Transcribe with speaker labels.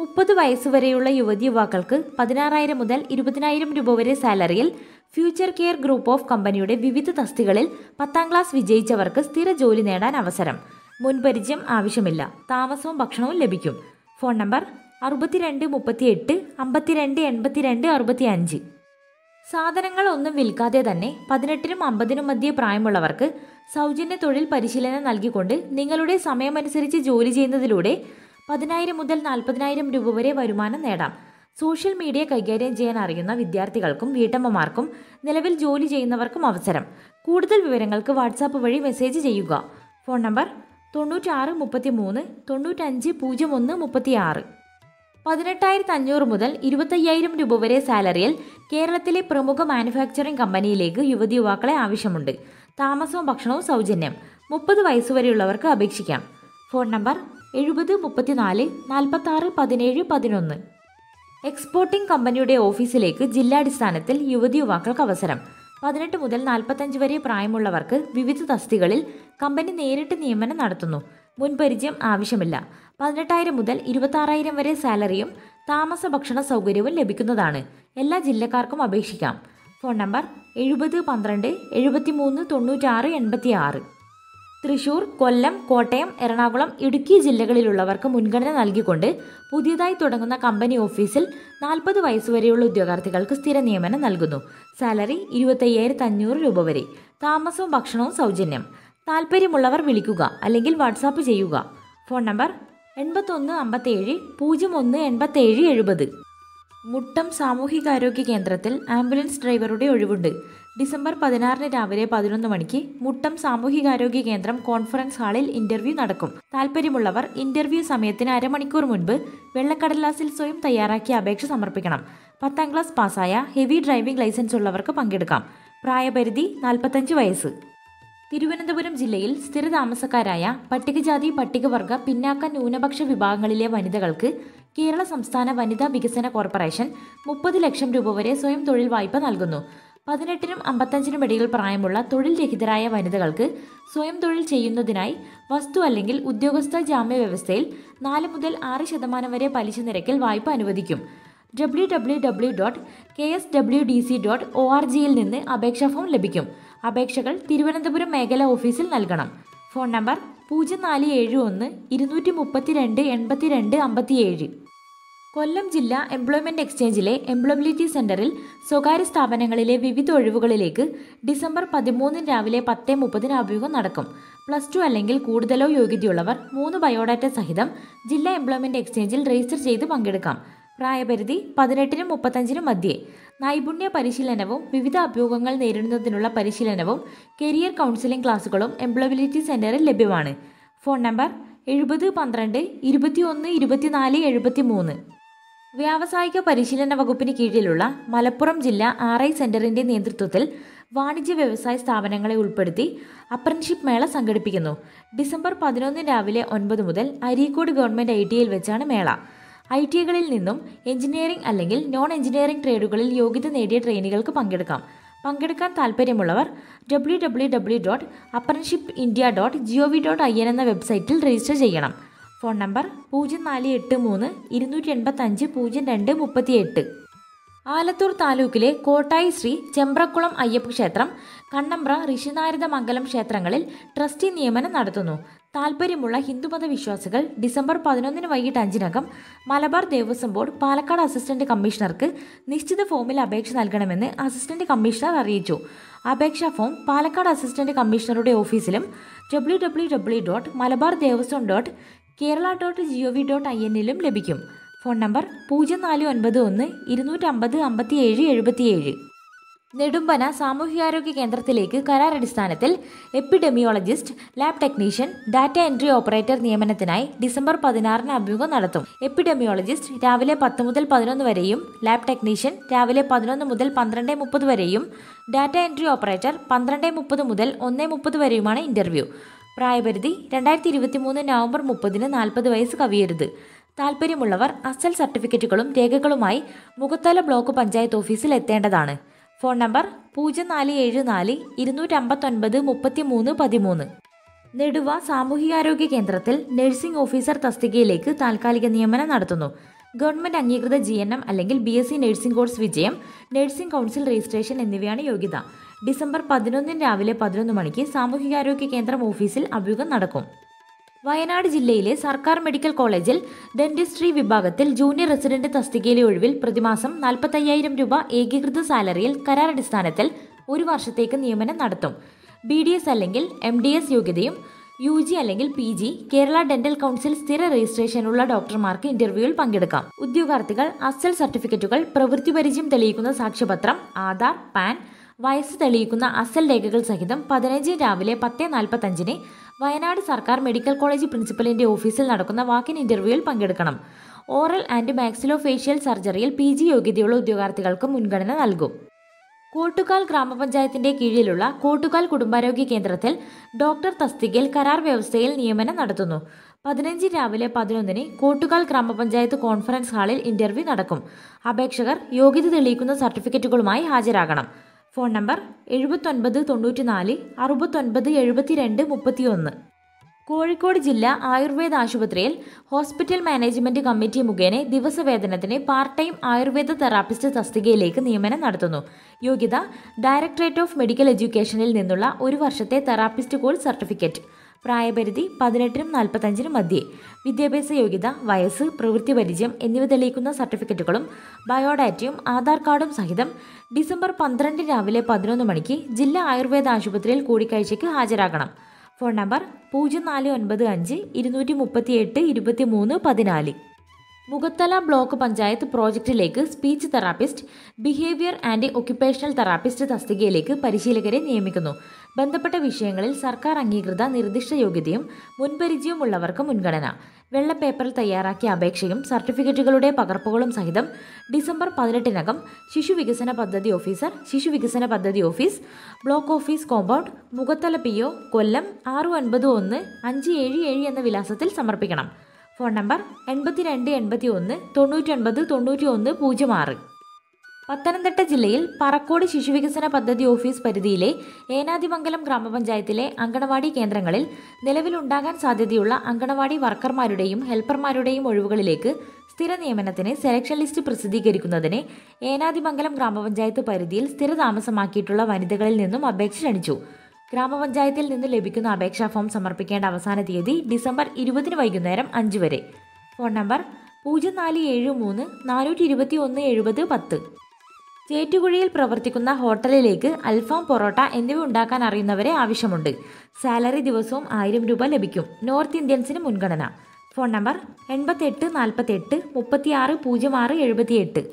Speaker 1: മുപ്പത് വയസ്സുവരെയുള്ള യുവതി യുവാക്കൾക്ക് പതിനാറായിരം മുതൽ ഇരുപതിനായിരം രൂപ വരെ സാലറിയിൽ ഫ്യൂച്ചർ കെയർ ഗ്രൂപ്പ് ഓഫ് കമ്പനിയുടെ വിവിധ തസ്തികളിൽ പത്താം ക്ലാസ് വിജയിച്ചവർക്ക് സ്ഥിര ജോലി നേടാൻ അവസരം മുൻപരിചയം ആവശ്യമില്ല താമസവും ഭക്ഷണവും ലഭിക്കും ഫോൺ നമ്പർ അറുപത്തിരണ്ട് മുപ്പത്തിയെട്ട് അമ്പത്തിരണ്ട് എൺപത്തിരണ്ട് അറുപത്തി അഞ്ച് സാധനങ്ങൾ ഒന്നും വിൽക്കാതെ തന്നെ പതിനെട്ടിനും അമ്പതിനും മധ്യേ പ്രായമുള്ളവർക്ക് സൗജന്യ തൊഴിൽ പരിശീലനം നൽകിക്കൊണ്ട് നിങ്ങളുടെ സമയമനുസരിച്ച് ജോലി ചെയ്യുന്നതിലൂടെ പതിനായിരം മുതൽ നാൽപ്പതിനായിരം രൂപ വരെ വരുമാനം നേടാം സോഷ്യൽ മീഡിയ കൈകാര്യം ചെയ്യാൻ അറിയുന്ന വിദ്യാർത്ഥികൾക്കും വീട്ടമ്മമാർക്കും നിലവിൽ ജോലി ചെയ്യുന്നവർക്കും അവസരം കൂടുതൽ വിവരങ്ങൾക്ക് വാട്സാപ്പ് വഴി മെസ്സേജ് ചെയ്യുക ഫോൺ നമ്പർ തൊണ്ണൂറ്റാറ് മുപ്പത്തി മൂന്ന് തൊണ്ണൂറ്റഞ്ച് പൂജ്യം ഒന്ന് ആറ് പതിനെട്ടായിരത്തി അഞ്ഞൂറ് മുതൽ ഇരുപത്തയ്യായിരം രൂപ വരെ സാലറിയിൽ കേരളത്തിലെ പ്രമുഖ മാനുഫാക്ചറിംഗ് കമ്പനിയിലേക്ക് യുവതി യുവാക്കളെ ആവശ്യമുണ്ട് താമസവും ഭക്ഷണവും സൗജന്യം മുപ്പത് വയസ്സുവരെയുള്ളവർക്ക് അപേക്ഷിക്കാം ഫോൺ നമ്പർ എഴുപത് മുപ്പത്തിനാല് നാൽപ്പത്തി ആറ് പതിനേഴ് പതിനൊന്ന് എക്സ്പോർട്ടിംഗ് കമ്പനിയുടെ ഓഫീസിലേക്ക് ജില്ലാടിസ്ഥാനത്തിൽ യുവതി യുവാക്കൾക്ക് അവസരം പതിനെട്ട് മുതൽ നാൽപ്പത്തഞ്ച് വരെ പ്രായമുള്ളവർക്ക് വിവിധ തസ്തികളിൽ കമ്പനി നേരിട്ട് നിയമനം നടത്തുന്നു മുൻപരിചയം ആവശ്യമില്ല പതിനെട്ടായിരം മുതൽ ഇരുപത്താറായിരം വരെ സാലറിയും താമസ ഭക്ഷണ സൗകര്യവും ലഭിക്കുന്നതാണ് എല്ലാ ജില്ലക്കാർക്കും അപേക്ഷിക്കാം ഫോൺ നമ്പർ എഴുപത് പന്ത്രണ്ട് എഴുപത്തി മൂന്ന് തൊണ്ണൂറ്റാറ് എൺപത്തി ആറ് തൃശൂർ കൊല്ലം കോട്ടയം എറണാകുളം ഇടുക്കി ജില്ലകളിലുള്ളവർക്ക് മുൻഗണന നൽകിക്കൊണ്ട് പുതിയതായി തുടങ്ങുന്ന കമ്പനി ഓഫീസിൽ നാൽപ്പത് വയസ്സുവരെയുള്ള ഉദ്യോഗാർത്ഥികൾക്ക് സ്ഥിര നിയമനം നൽകുന്നു സാലറി ഇരുപത്തയ്യായിരത്തി അഞ്ഞൂറ് രൂപ വരെ താമസവും ഭക്ഷണവും സൗജന്യം താൽപ്പര്യമുള്ളവർ വിളിക്കുക അല്ലെങ്കിൽ വാട്സാപ്പ് ചെയ്യുക ഫോൺ നമ്പർ എൺപത്തൊന്ന് അമ്പത്തേഴ് പൂജ്യം ഒന്ന് എൺപത്തേഴ് എഴുപത് മുട്ടം സാമൂഹികാരോഗ്യ കേന്ദ്രത്തിൽ ആംബുലൻസ് ഡ്രൈവറുടെ ഒഴിവുണ്ട് ഡിസംബർ പതിനാറിന് രാവിലെ പതിനൊന്ന് മണിക്ക് മുട്ടം സാമൂഹികാരോഗ്യ കേന്ദ്രം കോൺഫറൻസ് ഹാളിൽ ഇന്റർവ്യൂ നടക്കും താൽപ്പര്യമുള്ളവർ ഇന്റർവ്യൂ സമയത്തിന് അരമണിക്കൂർ മുൻപ് വെള്ളക്കടലാസിൽ സ്വയം തയ്യാറാക്കിയ അപേക്ഷ സമർപ്പിക്കണം പത്താം ക്ലാസ് പാസ്സായ ഹെവി ഡ്രൈവിംഗ് ലൈസൻസ് ഉള്ളവർക്ക് പങ്കെടുക്കാം പ്രായപരിധി നാൽപ്പത്തഞ്ച് വയസ്സ് തിരുവനന്തപുരം ജില്ലയിൽ സ്ഥിരതാമസക്കാരായ പട്ടികജാതി പട്ടികവർഗ പിന്നാക്ക ന്യൂനപക്ഷ വിഭാഗങ്ങളിലെ വനിതകൾക്ക് കേരള സംസ്ഥാന വനിതാ വികസന കോർപ്പറേഷൻ മുപ്പത് ലക്ഷം രൂപ വരെ സ്വയം തൊഴിൽ വായ്പ നൽകുന്നു പതിനെട്ടിനും അമ്പത്തഞ്ചിനും ഇടയിൽ പ്രായമുള്ള തൊഴിൽ രഹിതരായ വനിതകൾക്ക് സ്വയം തൊഴിൽ ചെയ്യുന്നതിനായി വസ്തു അല്ലെങ്കിൽ ഉദ്യോഗസ്ഥ ജാമ്യ വ്യവസ്ഥയിൽ നാല് മുതൽ ആറ് ശതമാനം വരെ പലിശ നിരക്കിൽ വായ്പ അനുവദിക്കും W W W dot K S W D C dot O R ജിയിൽ നിന്ന് അപേക്ഷാ ഫോം ലഭിക്കും അപേക്ഷകൾ തിരുവനന്തപുരം മേഖലാ ഓഫീസിൽ നൽകണം ഫോൺ നമ്പർ പൂജ്യം നാല് ഏഴ് ഒന്ന് ഇരുന്നൂറ്റി മുപ്പത്തി രണ്ട് എൺപത്തി രണ്ട് അമ്പത്തിയേഴ് കൊല്ലം ജില്ല എംപ്ലോയ്മെൻറ്റ് എക്സ്ചേഞ്ചിലെ എംപ്ലോയബിലിറ്റി സെൻറ്ററിൽ സ്വകാര്യ സ്ഥാപനങ്ങളിലെ വിവിധ ഒഴിവുകളിലേക്ക് ഡിസംബർ പതിമൂന്നിന് രാവിലെ പത്ത് മുപ്പതിന് അഭിമുഖം നടക്കും പ്ലസ് ടു അല്ലെങ്കിൽ കൂടുതലോ യോഗ്യതയുള്ളവർ മൂന്ന് ബയോഡാറ്റ സഹിതം ജില്ലാ എംപ്ലോയ്മെൻറ്റ് എക്സ്ചേഞ്ചിൽ രജിസ്റ്റർ ചെയ്ത് പങ്കെടുക്കാം പ്രായപരിധി പതിനെട്ടിനും മുപ്പത്തഞ്ചിനും മധ്യേ നൈപുണ്യ പരിശീലനവും വിവിധ അഭ്യൂഹങ്ങൾ നേരിടുന്നതിനുള്ള പരിശീലനവും കരിയർ കൗൺസിലിംഗ് ക്ലാസുകളും എംപ്ലോയബിലിറ്റി സെൻറ്ററിൽ ലഭ്യമാണ് ഫോൺ നമ്പർ എഴുപത് പന്ത്രണ്ട് ഇരുപത്തിയൊന്ന് ഇരുപത്തിനാല് എഴുപത്തി മൂന്ന് വ്യാവസായിക പരിശീലന വകുപ്പിന് കീഴിലുള്ള മലപ്പുറം ജില്ല ആർ ഐ സെൻറ്ററിൻ്റെ നേതൃത്വത്തിൽ വാണിജ്യ വ്യവസായ സ്ഥാപനങ്ങളെ ഉൾപ്പെടുത്തി അപ്രൻഷിപ്പ് മേള സംഘടിപ്പിക്കുന്നു ഡിസംബർ പതിനൊന്ന് രാവിലെ ഒൻപത് മുതൽ അരീക്കോട് ഗവൺമെൻറ് ഐ ടി വെച്ചാണ് മേള ഐ ടി ഐകളിൽ നിന്നും എഞ്ചിനീയറിംഗ് അല്ലെങ്കിൽ നോൺ എഞ്ചിനീയറിംഗ് ട്രേഡുകളിൽ യോഗ്യത നേടിയ ട്രെയിനികൾക്ക് പങ്കെടുക്കാം പങ്കെടുക്കാൻ താൽപ്പര്യമുള്ളവർ W W W dot apprenticeship India dot G O V dot I N എന്ന വെബ്സൈറ്റിൽ രജിസ്റ്റർ ചെയ്യണം ഫോൺ നമ്പർ പൂജ്യം നാല് എട്ട് മൂന്ന് ഇരുന്നൂറ്റി എൺപത്തഞ്ച് പൂജ്യം രണ്ട് മുപ്പത്തി എട്ട് ആലത്തൂർ താലൂക്കിലെ കോട്ടായി ശ്രീ ചെമ്പ്രക്കുളം അയ്യപ്പ ക്ഷേത്രം കണ്ണമ്പ്ര ഋഷിനാരദ മംഗലം ക്ഷേത്രങ്ങളിൽ ട്രസ്റ്റി നിയമനം നടത്തുന്നു താല്പര്യമുള്ള ഹിന്ദുമത വിശ്വാസികൾ ഡിസംബർ പതിനൊന്നിന് വൈകിട്ട് അഞ്ചിനകം മലബാർ ദേവസ്വം ബോർഡ് പാലക്കാട് അസിസ്റ്റന്റ് കമ്മീഷണർക്ക് നിശ്ചിത ഫോമിൽ അപേക്ഷ നൽകണമെന്ന് അസിസ്റ്റന്റ് കമ്മീഷണർ അറിയിച്ചു അപേക്ഷാ ഫോം പാലക്കാട് അസിസ്റ്റന്റ് കമ്മീഷണറുടെ ഓഫീസിലും W W W dot Malabar Devaswom dot Kerala dot G O V dot I എന്നിലും ലഭിക്കും ഫോൺ നമ്പർ പൂജ്യം നാല് ഒൻപത് ഒന്ന് ഇരുന്നൂറ്റമ്പത് അമ്പത്തിയേഴ് എഴുപത്തിയേഴ് നെടുമ്പന സാമൂഹികാരോഗ്യ കേന്ദ്രത്തിലേക്ക് കരാറടിസ്ഥാനത്തിൽ epidemiologist lab technician data entry operator നിയമനത്തിനായി ഡിസംബർ പതിനാറിന് അഭിമുഖം നടത്തും എപ്പിഡെമിയോളജിസ്റ്റ് രാവിലെ പത്ത് മുതൽ പതിനൊന്ന് വരെയും ലാബ് ടെക്നീഷ്യൻ രാവിലെ പതിനൊന്ന് മുതൽ പന്ത്രണ്ട് മുപ്പത് വരെയും ഡാറ്റ എൻട്രി ഓപ്പറേറ്റർ പന്ത്രണ്ട് മുപ്പത് മുതൽ ഒന്ന് മുപ്പത് വരെയുമാണ് ഇൻ്റർവ്യൂ പ്രായപരിധി രണ്ടായിരത്തി ഇരുപത്തി മൂന്ന് നവംബർ മുപ്പതിന് നാൽപ്പത് വയസ്സ് കവിയരുത് താൽപ്പര്യമുള്ളവർ അസൽ സർട്ടിഫിക്കറ്റുകളും രേഖകളുമായി മുഖത്തല ബ്ലോക്ക് പഞ്ചായത്ത് ഓഫീസിൽ എത്തേണ്ടതാണ് ഫോൺ നമ്പർ പൂജ്യം നാല് ഏഴ് നാല് ഇരുന്നൂറ്റമ്പത്തൊൻപത് മുപ്പത്തി മൂന്ന് പതിമൂന്ന് നെടുവ സാമൂഹികാരോഗ്യ കേന്ദ്രത്തിൽ നഴ്സിംഗ് ഓഫീസർ തസ്തികയിലേക്ക് താൽക്കാലിക നിയമനം നടത്തുന്നു ഗവൺമെന്റ് അംഗീകൃത ജി എൻ എം അല്ലെങ്കിൽ B S C nursing course വിജയം നഴ്സിംഗ് കൗൺസിൽ രജിസ്ട്രേഷൻ എന്നിവയാണ് യോഗ്യത ഡിസംബർ പതിനൊന്നിന് രാവിലെ പതിനൊന്ന് മണിക്ക് സാമൂഹികാരോഗ്യ കേന്ദ്രം ഓഫീസിൽ അഭ്യൂഹം നടക്കും വയനാട് ജില്ലയിലെ സർക്കാർ മെഡിക്കൽ കോളേജിൽ ഡെന്റിസ്ട്രി വിഭാഗത്തിൽ ജൂനിയർ റെസിഡന്റ് തസ്തികയിലെ ഒഴിവിൽ പ്രതിമാസം നാൽപ്പത്തയ്യായിരം രൂപ ഏകീകൃത സാലറിയിൽ കരാറടിസ്ഥാനത്തിൽ ഒരു വർഷത്തേക്ക് നിയമനം നടത്തും ബി ഡി എസ് അല്ലെങ്കിൽ എം ഡി എസ് യോഗ്യതയും യു ജി അല്ലെങ്കിൽ P G Kerala dental council സ്ഥിര രജിസ്ട്രേഷനുള്ള ഡോക്ടർമാർക്ക് ഇന്റർവ്യൂവിൽ പങ്കെടുക്കാം ഉദ്യോഗാർത്ഥികൾ അസൽ സർട്ടിഫിക്കറ്റുകൾ പ്രവൃത്തി പരിചയം തെളിയിക്കുന്ന സാക്ഷ്യപത്രം ആധാർ പാൻ വയസ്സ് തെളിയിക്കുന്ന അസൽ രേഖകൾ സഹിതം പതിനഞ്ച് രാവിലെ പത്ത് നാൽപ്പത്തഞ്ചിന് വയനാട് സർക്കാർ മെഡിക്കൽ കോളേജ് പ്രിൻസിപ്പലിൻ്റെ ഓഫീസിൽ നടക്കുന്ന വാക്കിൻ ഇൻ്റർവ്യൂവിൽ പങ്കെടുക്കണം ഓറൽ ആൻഡ് മാക്സിലോ ഫേഷ്യൽ സർജറിയിൽ പി ജി യോഗ്യതയുള്ള ഉദ്യോഗാർത്ഥികൾക്ക് മുൻഗണന നൽകും കോട്ടുകാൽ ഗ്രാമപഞ്ചായത്തിന്റെ കീഴിലുള്ള കോട്ടുകാൽ കുടുംബാരോഗ്യ കേന്ദ്രത്തിൽ ഡോക്ടർ തസ്തികയിൽ കരാർ വ്യവസ്ഥയിൽ നിയമനം നടത്തുന്നു പതിനഞ്ച് രാവിലെ പതിനൊന്നിന് കോട്ടുകാൽ ഗ്രാമപഞ്ചായത്ത് കോൺഫറൻസ് ഹാളിൽ ഇന്റർവ്യൂ നടക്കും അപേക്ഷകർ യോഗ്യത തെളിയിക്കുന്ന സർട്ടിഫിക്കറ്റുകളുമായി ഹാജരാകണം ഫോൺ നമ്പർ എഴുപത്തൊൻപത് നാല് അറുപത്തൊൻപത് എഴുപത്തിരണ്ട് മുപ്പത്തിയൊന്ന് കോഴിക്കോട് ജില്ല ആയുർവേദ ആശുപത്രിയിൽ ഹോസ്പിറ്റൽ മാനേജ്മെന്റ് കമ്മിറ്റി മുഖേന ദിവസവേതനത്തിന് പാർട്ട് ടൈം ആയുർവേദ തെറാപ്പിസ്റ്റ് തസ്തികയിലേക്ക് നിയമനം നടത്തുന്നു യോഗ്യത ഡയറക്ടറേറ്റ് ഓഫ് മെഡിക്കൽ എഡ്യൂക്കേഷനിൽ നിന്നുള്ള ഒരു വർഷത്തെ തെറാപ്പിസ്റ്റ് കോഴ്സ് സർട്ടിഫിക്കറ്റ് പ്രായപരിധി പതിനെട്ടിനും നാൽപ്പത്തഞ്ചിനും മധ്യേ വിദ്യാഭ്യാസ യോഗ്യത വയസ്സ് പ്രവൃത്തി പരിചയം എന്നിവ തെളിയിക്കുന്ന സർട്ടിഫിക്കറ്റുകളും ബയോഡാറ്റയും ആധാർ കാർഡും സഹിതം ഡിസംബർ പന്ത്രണ്ട് രാവിലെ പതിനൊന്ന് മണിക്ക് ജില്ലാ ആയുർവേദ ആശുപത്രിയിൽ കൂടിക്കാഴ്ചയ്ക്ക് ഹാജരാകണം ഫോൺ നമ്പർ പൂജ്യം നാല് ഒൻപത് അഞ്ച് ഇരുന്നൂറ്റി മുപ്പത്തി എട്ട് ഇരുപത്തി മൂന്ന് പതിനാല് മുഖത്തല ബ്ലോക്ക് പഞ്ചായത്ത് പ്രോജക്റ്റിലേക്ക് speech therapist behaviour and occupational therapist തസ്തികയിലേക്ക് പരിശീലകരെ നിയമിക്കുന്നു ബന്ധപ്പെട്ട വിഷയങ്ങളിൽ സർക്കാർ അംഗീകൃത നിർദ്ദിഷ്ട യോഗ്യതയും മുൻപരിചയവും ഉള്ളവർക്ക് മുൻഗണന വെള്ള പേപ്പറിൽ തയ്യാറാക്കിയ അപേക്ഷയും സർട്ടിഫിക്കറ്റുകളുടെ പകർപ്പുകളും സഹിതം ഡിസംബർ പതിനെട്ടിനകം ശിശു വികസന പദ്ധതി ഓഫീസർ ശിശു വികസന പദ്ധതി office block office compound Mukhathala P O Kollam ആറ് ഒൻപത് ഒന്ന് അഞ്ച് ഏഴ് ഏഴ് എന്ന വിലാസത്തിൽ സമർപ്പിക്കണം ഫോൺ നമ്പർ എൺപത്തി രണ്ട് എൺപത്തി ഒന്ന് ഒൻപത് തൊണ്ണൂറ്റി ഒന്ന് പൂജ്യം ആറ് പത്തനംതിട്ട ജില്ലയിൽ പറക്കോട് ശിശുവികസന പദ്ധതി ഓഫീസ് പരിധിയിലെ ഏനാതിമംഗലം ഗ്രാമപഞ്ചായത്തിലെ അങ്കണവാടി കേന്ദ്രങ്ങളിൽ നിലവിലുണ്ടാകാൻ സാധ്യതയുള്ള അങ്കണവാടി വർക്കർമാരുടെയും ഹെൽപ്പർമാരുടെയും ഒഴിവുകളിലേക്ക് സ്ഥിര നിയമനത്തിന് സെലക്ഷൻ ലിസ്റ്റ് പ്രസിദ്ധീകരിക്കുന്നതിന് ഏനാതിമംഗലം ഗ്രാമപഞ്ചായത്ത് പരിധിയിൽ സ്ഥിരതാമസമാക്കിയിട്ടുള്ള വനിതകളിൽ നിന്നും അപേക്ഷ ക്ഷണിച്ചു ഗ്രാമപഞ്ചായത്തിൽ നിന്ന് ലഭിക്കുന്ന അപേക്ഷാ ഫോം സമർപ്പിക്കേണ്ട അവസാന തീയതി ഡിസംബർ ഇരുപതിന് വൈകുന്നേരം അഞ്ച് വരെ ഫോൺ നമ്പർ പൂജ്യം നാല് ഏഴ് മൂന്ന് നാനൂറ്റി ഇരുപത്തി ഒന്ന് എഴുപത് പത്ത് ചേറ്റുകുഴിയിൽ പ്രവർത്തിക്കുന്ന ഹോട്ടലിലേക്ക് അൽഫാം പൊറോട്ട എന്നിവ ഉണ്ടാക്കാൻ അറിയുന്നവരെ ആവശ്യമുണ്ട് സാലറി ദിവസവും ആയിരം രൂപ ലഭിക്കും നോർത്ത് ഇന്ത്യൻസിന് മുൻഗണന ഫോൺ നമ്പർ എൺപത്തെട്ട് നാൽപ്പത്തെട്ട് മുപ്പത്തിയാറ് പൂജ്യം ആറ് എഴുപത്തിയെട്ട്